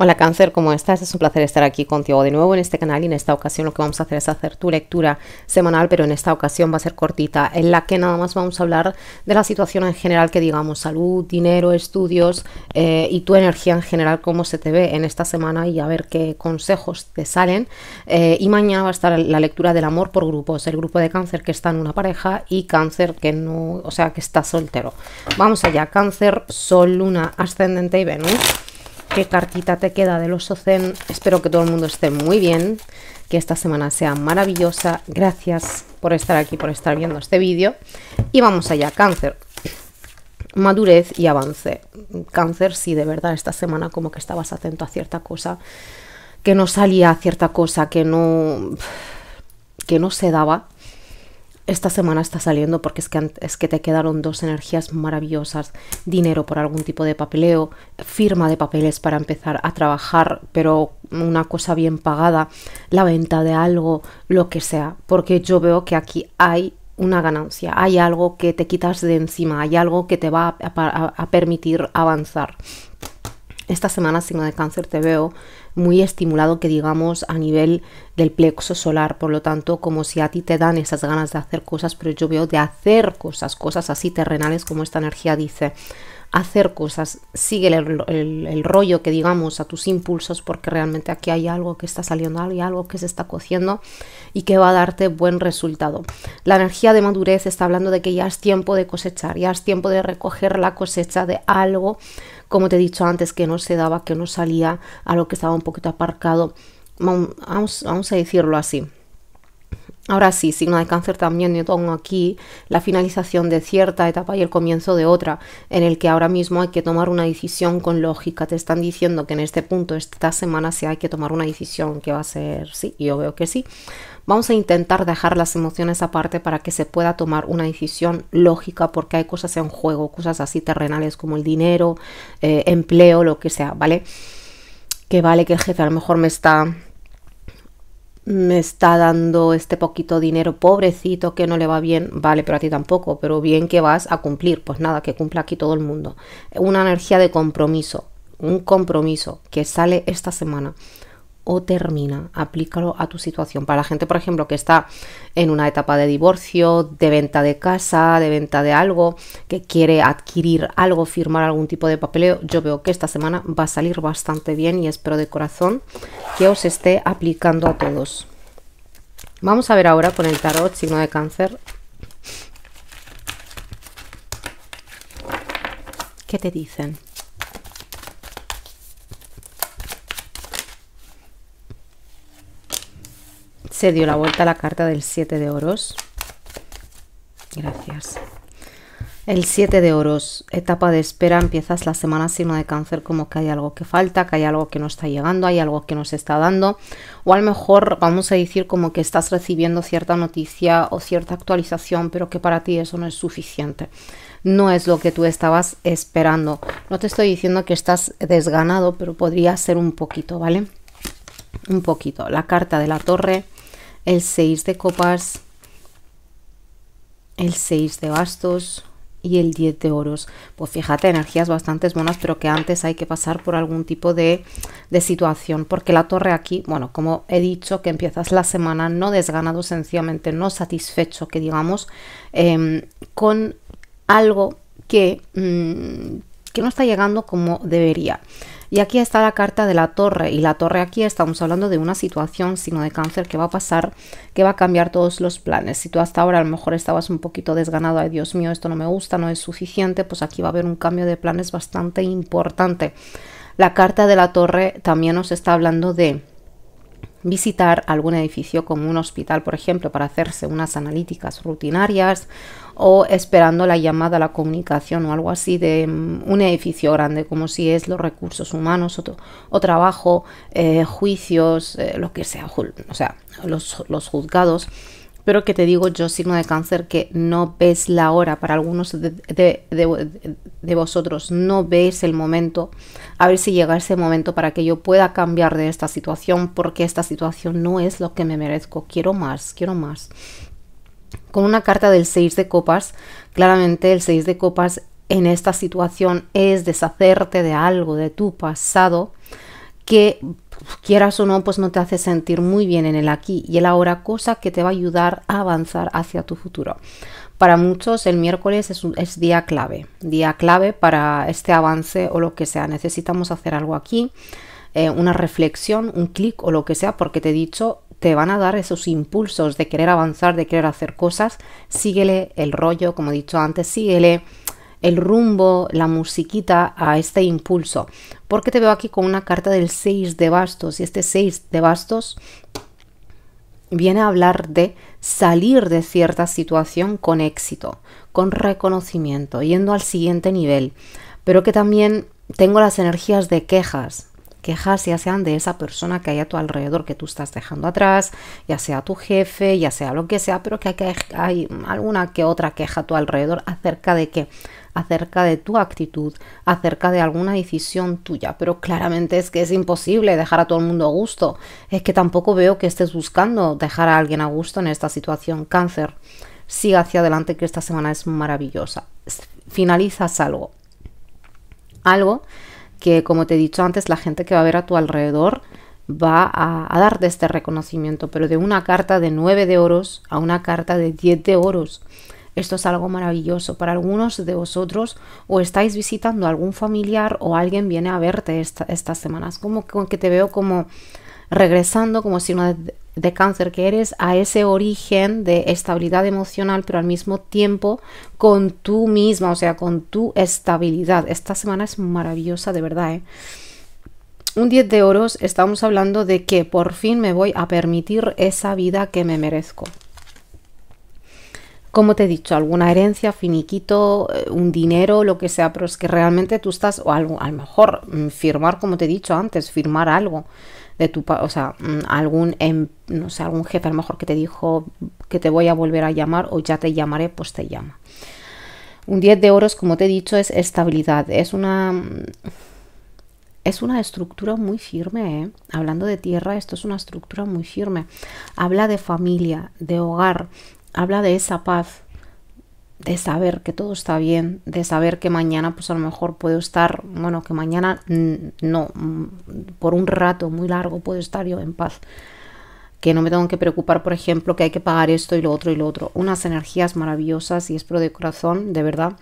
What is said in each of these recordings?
Hola cáncer, ¿cómo estás? Es un placer estar aquí contigo de nuevo en este canal y en esta ocasión lo que vamos a hacer es hacer tu lectura semanal, pero en esta ocasión va a ser cortita, en la que nada más vamos a hablar de la situación en general que digamos salud, dinero, estudios eh, y tu energía en general, cómo se te ve en esta semana y a ver qué consejos te salen. Eh, y mañana va a estar la lectura del amor por grupos, el grupo de cáncer que está en una pareja y cáncer que no, o sea, que está soltero. Vamos allá, cáncer, sol, luna, ascendente y Venus qué cartita te queda de los zen. Espero que todo el mundo esté muy bien, que esta semana sea maravillosa. Gracias por estar aquí, por estar viendo este vídeo. Y vamos allá, cáncer. Madurez y avance. Cáncer, sí, de verdad, esta semana como que estabas atento a cierta cosa, que no salía cierta cosa, que no, que no se daba esta semana está saliendo porque es que, es que te quedaron dos energías maravillosas, dinero por algún tipo de papeleo, firma de papeles para empezar a trabajar, pero una cosa bien pagada, la venta de algo, lo que sea, porque yo veo que aquí hay una ganancia, hay algo que te quitas de encima, hay algo que te va a, permitir avanzar. Esta semana, signo de cáncer, te veo muy estimulado que digamos a nivel del plexo solar. Por lo tanto, como si a ti te dan esas ganas de hacer cosas, pero yo veo de hacer cosas, cosas así terrenales como esta energía dice hacer cosas, sigue el, rollo que digamos a tus impulsos porque realmente aquí hay algo que está saliendo, algo que se está cociendo y que va a darte buen resultado. La energía de madurez está hablando de que ya es tiempo de cosechar, ya es tiempo de recoger la cosecha de algo como te he dicho antes, que no se daba, que no salía, a lo que estaba un poquito aparcado, vamos, vamos a decirlo así. Ahora sí, signo de cáncer también, yo tengo aquí la finalización de cierta etapa y el comienzo de otra, en el que ahora mismo hay que tomar una decisión con lógica. Te están diciendo que en este punto, esta semana, sí hay que tomar una decisión que va a ser sí, yo veo que sí, Vamos a intentar dejar las emociones aparte para que se pueda tomar una decisión lógica porque hay cosas en juego, cosas así terrenales como el dinero, eh, empleo, lo que sea, ¿vale? Que vale que el jefe a lo mejor me está me está dando este poquito dinero, pobrecito, que no le va bien, vale, pero a ti tampoco, pero bien que vas a cumplir, pues nada, que cumpla aquí todo el mundo. Una energía de compromiso, un compromiso que sale esta semana o termina. Aplícalo a tu situación. Para la gente, por ejemplo, que está en una etapa de divorcio, de venta de casa, de venta de algo, que quiere adquirir algo, firmar algún tipo de papeleo, yo veo que esta semana va a salir bastante bien y espero de corazón que os esté aplicando a todos. Vamos a ver ahora con el tarot, signo de cáncer. ¿Qué te dicen? se dio la vuelta a la carta del 7 de oros. Gracias. El 7 de oros, etapa de espera, empiezas la semana signo de cáncer como que hay algo que falta, que hay algo que no está llegando, hay algo que no se está dando, o a lo mejor vamos a decir como que estás recibiendo cierta noticia o cierta actualización, pero que para ti eso no es suficiente. No es lo que tú estabas esperando. No te estoy diciendo que estás desganado, pero podría ser un poquito, ¿vale? Un poquito. La carta de la torre el 6 de copas, el 6 de bastos y el 10 de oros. Pues fíjate, energías bastante buenas, pero que antes hay que pasar por algún tipo de, de situación, porque la torre aquí, bueno, como he dicho, que empiezas la semana no desganado, sencillamente no satisfecho, que digamos, em, con algo que, mm, que no está llegando como debería. Y aquí está la carta de la torre. Y la torre aquí estamos hablando de una situación, sino de cáncer, que va a pasar, que va a cambiar todos los planes. Si tú hasta ahora a lo mejor estabas un poquito desganado, ay Dios mío, esto no me gusta, no es suficiente, pues aquí va a haber un cambio de planes bastante importante. La carta de la torre también nos está hablando de visitar algún edificio como un hospital, por ejemplo, para hacerse unas analíticas rutinarias o esperando la llamada a la comunicación o algo así de mm, un edificio grande, como si es los recursos humanos o, trabajo, eh, juicios, eh, lo que sea, o sea, los, los juzgados pero que te digo yo, signo de cáncer, que no ves la hora para algunos de, vosotros, no veis el momento, a ver si llega ese momento para que yo pueda cambiar de esta situación, porque esta situación no es lo que me merezco, quiero más, quiero más. Con una carta del 6 de copas, claramente el 6 de copas en esta situación es deshacerte de algo, de tu pasado, que quieras o no, pues no te hace sentir muy bien en el aquí y el ahora, cosa que te va a ayudar a avanzar hacia tu futuro. Para muchos el miércoles es, día clave, día clave para este avance o lo que sea. Necesitamos hacer algo aquí, eh, una reflexión, un clic o lo que sea, porque te he dicho, te van a dar esos impulsos de querer avanzar, de querer hacer cosas. Síguele el rollo, como he dicho antes, síguele el rumbo, la musiquita a este impulso. Porque te veo aquí con una carta del 6 de bastos y este 6 de bastos viene a hablar de salir de cierta situación con éxito, con reconocimiento, yendo al siguiente nivel. Pero que también tengo las energías de quejas, quejas ya sean de esa persona que hay a tu alrededor que tú estás dejando atrás, ya sea tu jefe, ya sea lo que sea, pero que hay, alguna que otra queja a tu alrededor acerca de que acerca de tu actitud, acerca de alguna decisión tuya, pero claramente es que es imposible dejar a todo el mundo a gusto. Es que tampoco veo que estés buscando dejar a alguien a gusto en esta situación. Cáncer, Siga hacia adelante que esta semana es maravillosa. Finalizas algo. Algo que, como te he dicho antes, la gente que va a ver a tu alrededor va a, a, darte este reconocimiento, pero de una carta de 9 de oros a una carta de 10 de oros. Esto es algo maravilloso. Para algunos de vosotros o estáis visitando a algún familiar o alguien viene a verte estas semanas. Como que te veo como regresando como si no de, cáncer que eres a ese origen de estabilidad emocional, pero al mismo tiempo con tú misma, o sea, con tu estabilidad. Esta semana es maravillosa, de verdad. ¿eh? Un 10 de oros, estamos hablando de que por fin me voy a permitir esa vida que me merezco como te he dicho, alguna herencia, finiquito, eh, un dinero, lo que sea, pero es que realmente tú estás, o algo, a lo mejor mm, firmar, como te he dicho antes, firmar algo de tu, o sea, mm, algún, em, no sé, algún jefe a lo mejor que te dijo que te voy a volver a llamar o ya te llamaré, pues te llama. Un 10 de oros como te he dicho, es estabilidad, es una... Mm, es una estructura muy firme, ¿eh? hablando de tierra, esto es una estructura muy firme. Habla de familia, de hogar, habla de esa paz, de saber que todo está bien, de saber que mañana pues a lo mejor puedo estar, bueno, que mañana no, mm, por un rato muy largo puedo estar yo en paz. Que no me tengo que preocupar, por ejemplo, que hay que pagar esto y lo otro y lo otro. Unas energías maravillosas y espero de corazón, de verdad,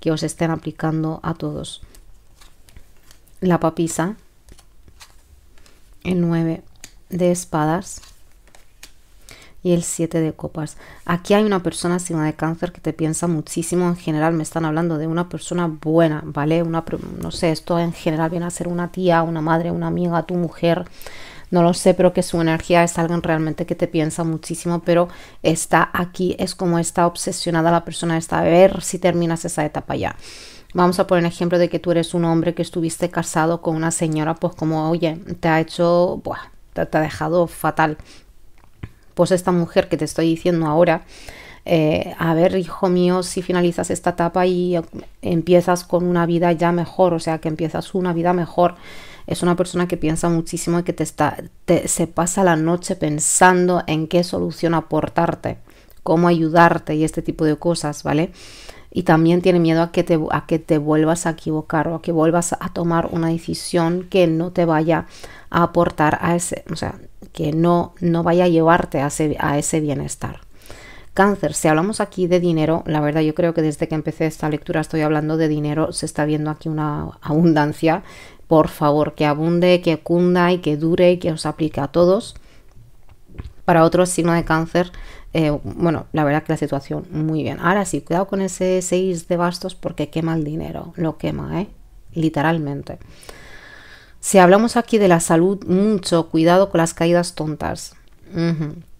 que os estén aplicando a todos. La papisa, el 9 de espadas, y el 7 de copas. Aquí hay una persona sin de cáncer que te piensa muchísimo. En general me están hablando de una persona buena, ¿vale? Una, no sé, esto en general viene a ser una tía, una madre, una amiga, tu mujer. No lo sé, pero que su energía es alguien realmente que te piensa muchísimo, pero está aquí, es como está obsesionada la persona, está a ver si terminas esa etapa ya. Vamos a poner ejemplo de que tú eres un hombre que estuviste casado con una señora, pues como, oye, te ha hecho, buah, te ha dejado fatal, pues esta mujer que te estoy diciendo ahora, eh, a ver, hijo mío, si finalizas esta etapa y empiezas con una vida ya mejor, o sea, que empiezas una vida mejor, es una persona que piensa muchísimo y que te está, se pasa la noche pensando en qué solución aportarte, cómo ayudarte y este tipo de cosas, ¿vale? y también tiene miedo a que te, a que te vuelvas a equivocar o a que vuelvas a tomar una decisión que no te vaya a aportar a ese, o sea, que no, no vaya a llevarte a ese, a ese bienestar. Cáncer, si hablamos aquí de dinero, la verdad yo creo que desde que empecé esta lectura estoy hablando de dinero, se está viendo aquí una abundancia, por favor, que abunde, que cunda y que dure y que os aplique a todos. Para otro signo de cáncer, eh, bueno, la verdad que la situación muy bien. Ahora sí, cuidado con ese 6 de bastos porque quema el dinero, lo quema, ¿eh? literalmente. Si hablamos aquí de la salud, mucho cuidado con las caídas tontas.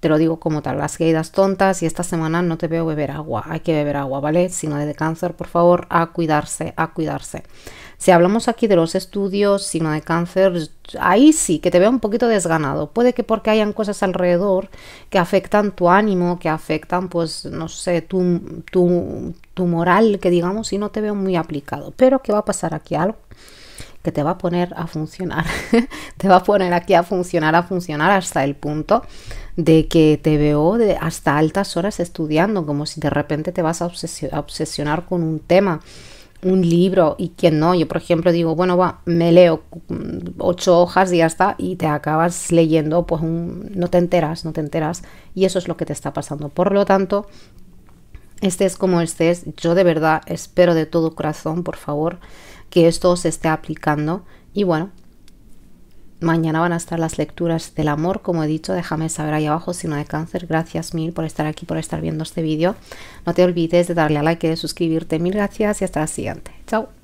Te lo digo como tal, las caídas tontas y esta semana no te veo beber agua, hay que beber agua, ¿vale? Si no de cáncer, por favor, a cuidarse, a cuidarse. Si hablamos aquí de los estudios, sino de cáncer, ahí sí que te veo un poquito desganado. Puede que porque hayan cosas alrededor que afectan tu ánimo, que afectan, pues, no sé, tu, tu moral, que digamos, y no te veo muy aplicado. Pero ¿qué va a pasar aquí? Algo que te va a poner a funcionar. te va a poner aquí a funcionar, a funcionar hasta el punto de que te veo de hasta altas horas estudiando, como si de repente te vas a obsesionar con un tema un libro y quien no. Yo, por ejemplo, digo, bueno, va, me leo ocho hojas y ya está, y te acabas leyendo, pues no te enteras, no te enteras, y eso es lo que te está pasando. Por lo tanto, este es como este es yo de verdad espero de todo corazón, por favor, que esto se esté aplicando. Y bueno, Mañana van a estar las lecturas del amor, como he dicho, déjame saber ahí abajo si no de cáncer. Gracias mil por estar aquí, por estar viendo este vídeo. No te olvides de darle a like y de suscribirte. Mil gracias y hasta la siguiente. Chao.